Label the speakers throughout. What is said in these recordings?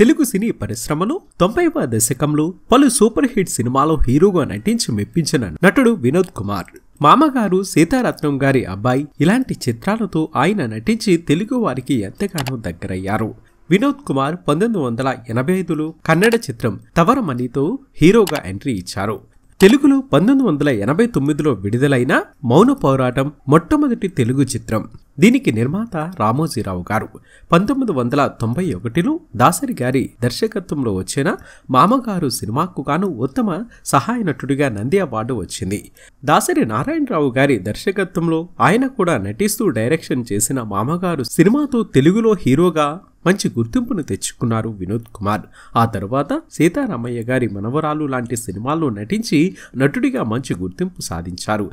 Speaker 1: తెలుగు సినీ పరిశ్రమను తొంభైవ దశకంలో పలు సూపర్ హిట్ సినిమాలో హీరోగా నటించి మెప్పించిన నటుడు వినోద్ కుమార్ మామగారు సీతారత్నం గారి అబ్బాయి ఇలాంటి చిత్రాలతో ఆయన నటించి తెలుగు వారికి ఎంతగానో దగ్గరయ్యారు వినోద్ కుమార్ పంతొమ్మిది వందల ఎనభై ఐదులో కన్నడ చిత్రం తవరమణితో హీరోగా ఎంట్రీ ఇచ్చారు తెలుగులో పంతొమ్మిది వందల ఎనభై తొమ్మిదిలో విడుదలైన మౌన పోరాటం మొట్టమొదటి తెలుగు చిత్రం దీనికి నిర్మాత రామోజీరావు గారు పంతొమ్మిది వందల తొంభై ఒకటిలో దాసరి గారి దర్శకత్వంలో వచ్చిన మామగారు సినిమాకు గాను ఉత్తమ సహాయ నటుడిగా నంది అవార్డు వచ్చింది దాసరి నారాయణరావు గారి దర్శకత్వంలో ఆయన కూడా నటిస్తూ డైరెక్షన్ చేసిన మామగారు సినిమాతో తెలుగులో హీరోగా మంచి గుర్తింపును తెచ్చుకున్నారు వినోద్ కుమార్ ఆ తర్వాత సీతారామయ్య గారి మనవరాలు లాంటి సినిమాల్లో నటించి నటుడిగా మంచి గుర్తింపు సాధించారు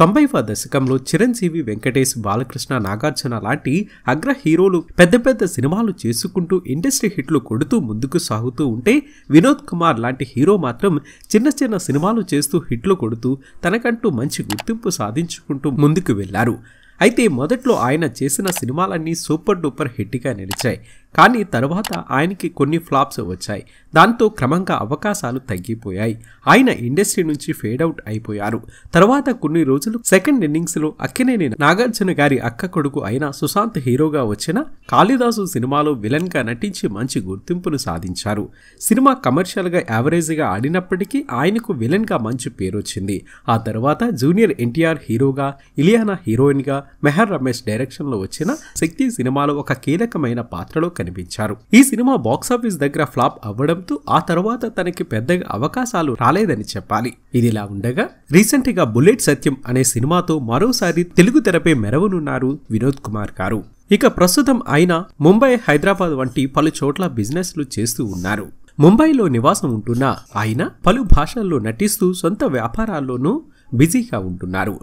Speaker 1: తొంభైవ దశకంలో చిరంజీవి వెంకటేష్ బాలకృష్ణ నాగార్జున లాంటి అగ్ర హీరోలు పెద్ద పెద్ద సినిమాలు చేసుకుంటూ ఇండస్ట్రీ హిట్లు కొడుతూ ముందుకు సాగుతూ ఉంటే వినోద్ కుమార్ లాంటి హీరో మాత్రం చిన్న చిన్న సినిమాలు చేస్తూ హిట్లు కొడుతూ తనకంటూ మంచి గుర్తింపు సాధించుకుంటూ ముందుకు వెళ్లారు అయితే మొదట్లో ఆయన చేసిన సినిమాలన్నీ సూపర్ డూపర్ హిట్గా నిలిచాయి కానీ తర్వాత ఆయనకి కొన్ని ఫ్లాప్స్ వచ్చాయి దాంతో క్రమంగా అవకాశాలు తగ్గిపోయాయి ఆయన ఇండస్ట్రీ నుంచి ఫేడౌట్ అయిపోయారు తర్వాత కొన్ని రోజులు సెకండ్ ఇన్నింగ్స్లో అక్కినేని నాగార్జున గారి అక్క కొడుకు అయిన సుశాంత్ హీరోగా వచ్చిన కాళిదాసు సినిమాలో విలన్గా నటించి మంచి గుర్తింపును సాధించారు సినిమా కమర్షియల్గా యావరేజ్గా ఆడినప్పటికీ ఆయనకు విలన్గా మంచి పేరు వచ్చింది ఆ తర్వాత జూనియర్ ఎన్టీఆర్ హీరోగా ఇలియానా హీరోయిన్గా మెహర్ రమేష్ డైరెక్షన్లో వచ్చిన శక్తి సినిమాలో ఒక కీలకమైన పాత్రలో కనిపించారు ఈ సినిమా బాక్సాఫీస్ దగ్గర ఫ్లాప్ అవ్వడంతో ఆ తర్వాత తనకి పెద్దగా అవకాశాలు రాలేదని చెప్పాలి ఇదిలా ఉండగా రీసెంట్ గా బుల్లెట్ సత్యం అనే సినిమాతో మరోసారి తెలుగు తెరపై మెరవనున్నారు వినోద్ కుమార్ గారు ఇక ప్రస్తుతం ఆయన ముంబై హైదరాబాద్ వంటి పలు చోట్ల బిజినెస్లు చేస్తూ ఉన్నారు ముంబైలో నివాసం ఉంటున్న ఆయన పలు భాషల్లో నటిస్తూ సొంత వ్యాపారాల్లోనూ బిజీగా ఉంటున్నారు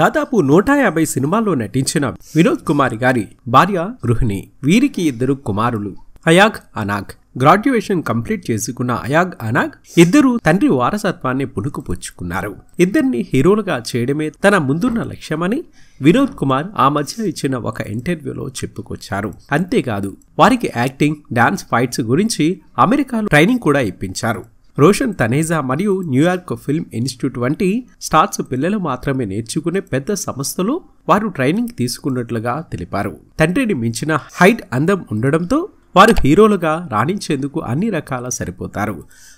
Speaker 1: దాదాపు నూట యాభై సినిమాల్లో నటించిన వినోద్ కుమార్ గారి భార్య గృహిణి వీరికి ఇద్దరు కుమారులు అయాగ్ అనాగ్ గ్రాడ్యుయేషన్ కంప్లీట్ చేసుకున్న అయాగ్ అనాగ్ ఇద్దరు తండ్రి వారసత్వాన్ని పుణుకుపుచ్చుకున్నారు ఇద్దరిని హీరోలుగా చేయడమే తన ముందున్న లక్ష్యమని వినోద్ కుమార్ ఆ మధ్య ఇచ్చిన ఒక ఇంటర్వ్యూలో చెప్పుకొచ్చారు అంతేకాదు వారికి యాక్టింగ్ డాన్స్ ఫైట్స్ గురించి అమెరికాలో ట్రైనింగ్ కూడా ఇప్పించారు రోషన్ తనేజా మరియు న్యూయార్క్ ఫిల్మ్ ఇన్స్టిట్యూట్ వంటి స్టార్స్ పిల్లలు మాత్రమే నేర్చుకునే పెద్ద సంస్థలు వారు ట్రైనింగ్ తీసుకున్నట్లుగా తెలిపారు తండ్రిని మించిన హైట్ అందం ఉండడంతో వారు హీరోలుగా రాణించేందుకు అన్ని రకాల సరిపోతారు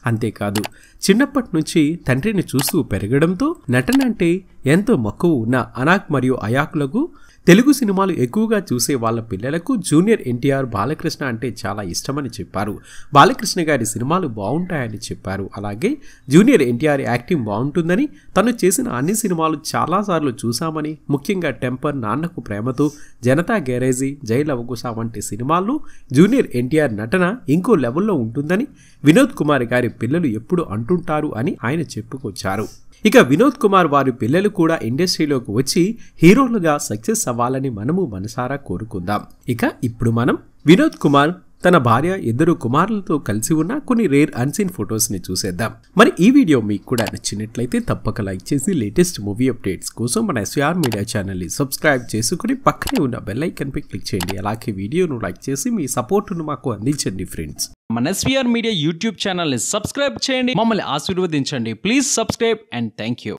Speaker 1: అంతేకాదు చిన్నప్పటి నుంచి తండ్రిని చూస్తూ పెరగడంతో నటన అంటే ఎంతో మక్కువ ఉన్న అనాక్ మరియు అయాక్లకు తెలుగు సినిమాలు ఎక్కువగా చూసే వాళ్ళ పిల్లలకు జూనియర్ ఎన్టీఆర్ బాలకృష్ణ అంటే చాలా ఇష్టమని చెప్పారు బాలకృష్ణ గారి సినిమాలు బాగుంటాయని చెప్పారు అలాగే జూనియర్ ఎన్టీఆర్ యాక్టింగ్ బాగుంటుందని తను చేసిన అన్ని సినిమాలు చాలాసార్లు చూశామని ముఖ్యంగా టెంపర్ నాన్నకు ప్రేమతో జనతా గ్యారేజీ జైలవకుశ వంటి సినిమాల్లో జూనియర్ ఎన్టీఆర్ నటన ఇంకో లెవెల్లో ఉంటుందని వినోద్ కుమార్ గారి పిల్లలు ఎప్పుడు అంటుంటారు అని ఆయన చెప్పుకొచ్చారు ఇక వినోద్ కుమార్ వారి పిల్లలు కూడా ఇండస్ట్రీలోకి వచ్చి హీరోలుగా సక్సెస్ అవ్వాలని మనము మనసారా కోరుకుందాం ఇక ఇప్పుడు మనం వినోద్ కుమార్ తన భార్య ఇద్దరు కుమారులతో కలిసి ఉన్న కొన్ని రేర్ అన్సీన్ ఫొటోస్ని చూసేద్దాం మరి ఈ వీడియో మీకు కూడా నచ్చినట్లయితే తప్పక లైక్ చేసి లేటెస్ట్ మూవీ అప్డేట్స్ కోసం మన ఎస్ఆర్ మీడియా ఛానల్ని సబ్స్క్రైబ్ చేసుకుని పక్కనే ఉన్న బెల్ పై క్లిక్ చేయండి అలాగే వీడియోను లైక్ చేసి మీ సపోర్టును మాకు అందించండి ఫ్రెండ్స్ మన ఎస్వీఆర్ మీడియా యూట్యూబ్ ఛానల్ని సబ్స్క్రైబ్ చేయండి మమ్మల్ని ఆశీర్వదించండి please subscribe and thank you